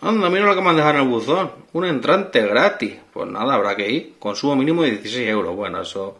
Anda, mira lo que me han dejado en el buzón. Un entrante gratis. Pues nada, habrá que ir. Consumo mínimo de 16 euros. Bueno, eso...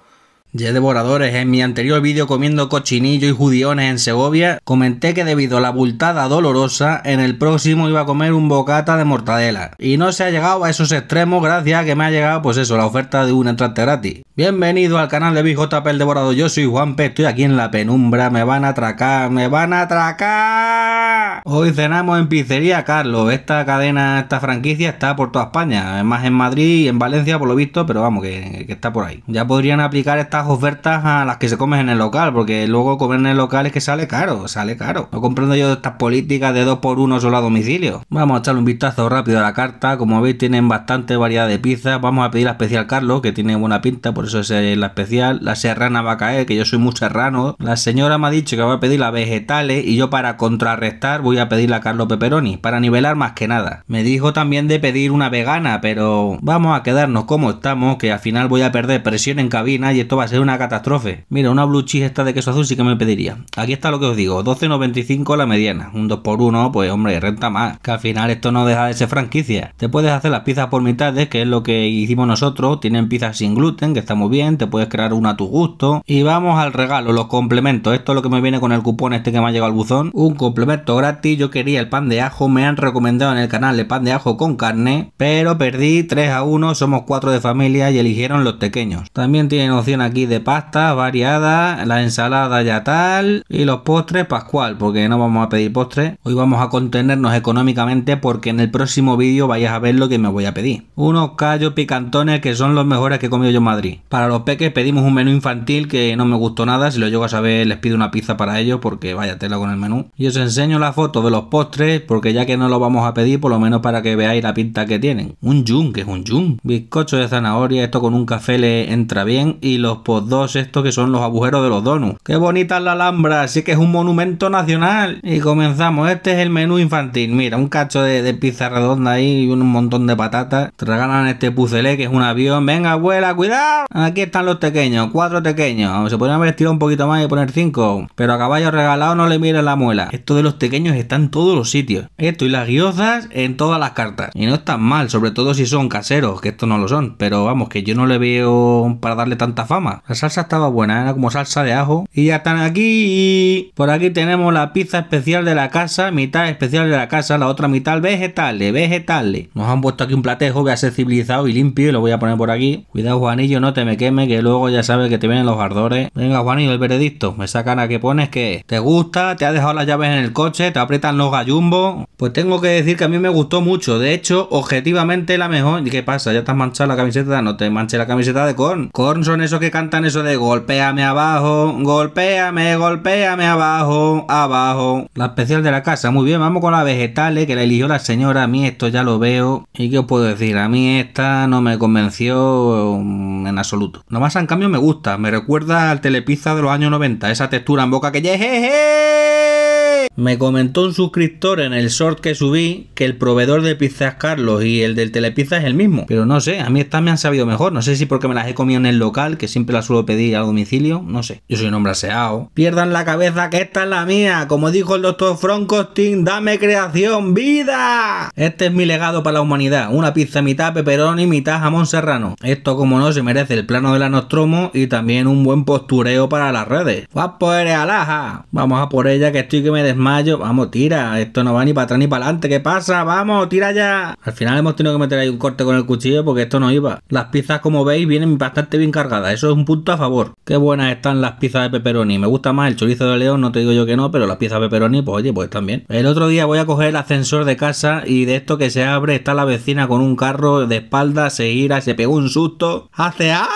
Ya devoradores, en mi anterior vídeo comiendo cochinillo y judiones en Segovia, comenté que debido a la bultada dolorosa, en el próximo iba a comer un bocata de mortadela. Y no se ha llegado a esos extremos gracias a que me ha llegado, pues eso, la oferta de un entrante gratis. Bienvenido al canal de BJP El Devorado, yo soy Juan P estoy aquí en la penumbra, me van a atracar, me van a atracar. Hoy cenamos en pizzería, Carlos. Esta cadena, esta franquicia está por toda España. más en Madrid y en Valencia, por lo visto, pero vamos, que, está por ahí. Ya podrían aplicar estas ofertas a las que se comen en el local, porque luego comer en el local es que sale caro, sale caro. No comprendo yo estas políticas de 2 por 1 solo a domicilio. Vamos a echarle un vistazo rápido a la carta. Como veis, tienen bastante variedad de pizzas. Vamos a pedir la especial Carlos, que tiene buena pinta, por eso es la especial. La serrana va a caer, que yo soy muy serrano. La señora me ha dicho que va a pedir la vegetales y yo para contrarrestar voy a pedirle a Carlo Pepperoni, para nivelar más que nada. Me dijo también de pedir una vegana, pero vamos a quedarnos como estamos, que al final voy a perder presión en cabina y esto va a ser una catástrofe. Mira, una blue cheese esta de queso azul sí que me pediría. Aquí está lo que os digo, 12.95 la mediana, un 2x1, pues hombre, renta más, que al final esto no deja de ser franquicia. Te puedes hacer las pizzas por mitades, que es lo que hicimos nosotros, tienen pizzas sin gluten, que está muy bien, te puedes crear una a tu gusto. Y vamos al regalo, los complementos, esto es lo que me viene con el cupón este que me ha llegado al buzón, un complemento gratis yo quería el pan de ajo, me han recomendado en el canal el pan de ajo con carne, pero perdí 3 a 1, somos 4 de familia y eligieron los pequeños. También tienen opción aquí de pasta variada la ensalada ya tal y los postres pascual, porque no vamos a pedir postres. Hoy vamos a contenernos económicamente porque en el próximo vídeo vayas a ver lo que me voy a pedir. Unos callos picantones que son los mejores que he comido yo en Madrid. Para los peques pedimos un menú infantil que no me gustó nada, si lo llego a saber les pido una pizza para ellos porque vaya tela con el menú. Y os enseño la la foto de los postres, porque ya que no lo vamos a pedir, por lo menos para que veáis la pinta que tienen. Un yum, que es un yum. Bizcocho de zanahoria, esto con un café le entra bien. Y los dos estos que son los agujeros de los donuts. Qué bonita la Alhambra, así que es un monumento nacional. Y comenzamos, este es el menú infantil. Mira, un cacho de, pizza redonda y un montón de patatas. Te regalan este pucelé, que es un avión. Venga, abuela, cuidado. Aquí están los pequeños, cuatro pequeños. Se pueden vestir un poquito más y poner cinco. Pero a caballo regalado no le mire la muela. Esto de los pequeños están en todos los sitios. Esto y las guiozas en todas las cartas. Y no están mal, sobre todo si son caseros, que esto no lo son. Pero vamos, que yo no le veo para darle tanta fama. La salsa estaba buena, era como salsa de ajo. Y ya están aquí. Por aquí tenemos la pizza especial de la casa, mitad especial de la casa, la otra mitad vegetales, vegetales. Nos han puesto aquí un platejo que ha sensibilizado y limpio y lo voy a poner por aquí. Cuidado, Juanillo, no te me queme, que luego ya sabes que te vienen los ardores. Venga, Juanillo, el veredicto. Me sacan que pones que te gusta, te ha dejado las llaves en el coche, te aprietan los gallumbos. Pues tengo que decir que a mí me gustó mucho. De hecho, objetivamente la mejor. ¿Y qué pasa? ¿Ya te has manchado la camiseta? No te manches la camiseta de Korn. corn son esos que cantan eso de golpéame abajo, golpéame, golpéame abajo, abajo. La especial de la casa. Muy bien, vamos con las vegetales que la eligió la señora. A mí esto ya lo veo. ¿Y qué os puedo decir? A mí esta no me convenció en absoluto. Nomás en cambio me gusta. Me recuerda al telepizza de los años 90. Esa textura en boca que... ¡Jejeje! Me comentó un suscriptor en el short que subí que el proveedor de pizzas Carlos y el del Telepizza es el mismo. Pero no sé, a mí estas me han sabido mejor. No sé si porque me las he comido en el local, que siempre las suelo pedir a domicilio. No sé. Yo soy un hombre aseado. Pierdan la cabeza que esta es la mía. Como dijo el doctor Frankenstein, dame creación, vida. Este es mi legado para la humanidad. Una pizza mitad peperón y mitad jamón serrano. Esto como no se merece el plano de la Nostromo y también un buen postureo para las redes. vas poder alaja. Vamos a por ella que estoy que me desmayo. Vamos, tira. Esto no va ni para atrás ni para adelante. ¿Qué pasa? Vamos, tira ya. Al final hemos tenido que meter ahí un corte con el cuchillo porque esto no iba. Las pizzas, como veis, vienen bastante bien cargadas. Eso es un punto a favor. Qué buenas están las pizzas de pepperoni. Me gusta más el chorizo de león, no te digo yo que no, pero las pizzas de pepperoni, pues oye, pues también. El otro día voy a coger el ascensor de casa y de esto que se abre está la vecina con un carro de espalda, se gira, se pegó un susto. Hace ¡ay!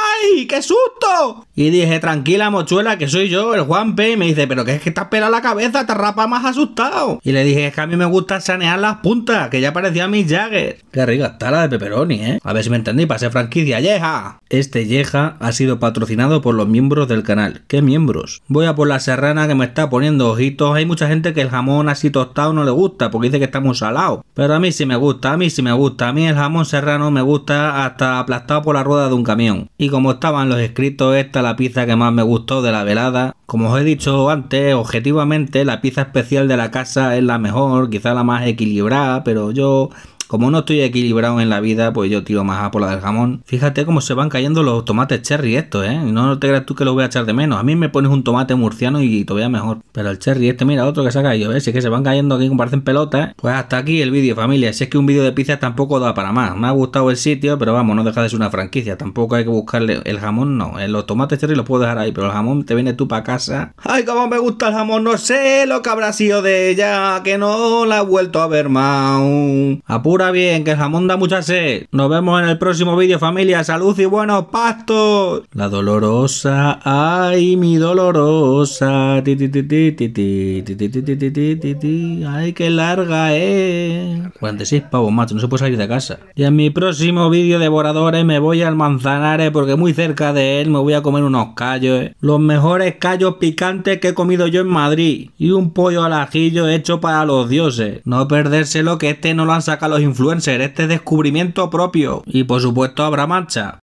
¡Qué susto! Y dije, tranquila, mochuela, que soy yo, el Juan Y me dice, pero que es que estás pelado la cabeza, te rapa más asustado. Y le dije, es que a mí me gusta sanear las puntas, que ya parecía mis Jagger. Qué rica está la de pepperoni, ¿eh? A ver si me entendí, para ser franquicia, Yeja. Este Yeja ha sido patrocinado por los miembros del canal. ¿Qué miembros? Voy a por la serrana que me está poniendo ojitos. Hay mucha gente que el jamón así tostado no le gusta, porque dice que está muy salado. Pero a mí sí me gusta, a mí sí me gusta. A mí el jamón serrano me gusta hasta aplastado por la rueda de un camión. Y como estaban los escritos, esta es la pizza que más me gustó de la velada. Como os he dicho antes, objetivamente la pizza especial de la casa es la mejor, quizá la más equilibrada, pero yo como no estoy equilibrado en la vida, pues yo tiro más a por la del jamón. Fíjate cómo se van cayendo los tomates cherry estos, ¿eh? No te creas tú que lo voy a echar de menos. A mí me pones un tomate murciano y todavía mejor. Pero el cherry este, mira, otro que se ha caído, ¿eh? Si es que se van cayendo aquí como parecen pelotas. ¿eh? Pues hasta aquí el vídeo, familia. Si es que un vídeo de pizza tampoco da para más. Me ha gustado el sitio, pero vamos, no deja de ser una franquicia. Tampoco hay que buscarle el jamón, no. Eh, los tomates cherry los puedo dejar ahí, pero el jamón te viene tú para casa. ¡Ay, cómo me gusta el jamón! No sé lo que habrá sido de ella, que no la he vuelto a ver más. Apura bien, que jamón da mucha sed. Nos vemos en el próximo vídeo, familia. Salud y buenos pastos. La dolorosa, ay, mi dolorosa. ay, qué larga, eh. 46 pavos, macho, no se puede salir de casa. Y en mi próximo vídeo, devoradores, me voy al Manzanares porque muy cerca de él me voy a comer unos callos, Los mejores callos picantes que he comido yo en Madrid. Y un pollo al ajillo hecho para los dioses. No perdérselo que este no lo han sacado los influencer este descubrimiento propio y por supuesto habrá marcha.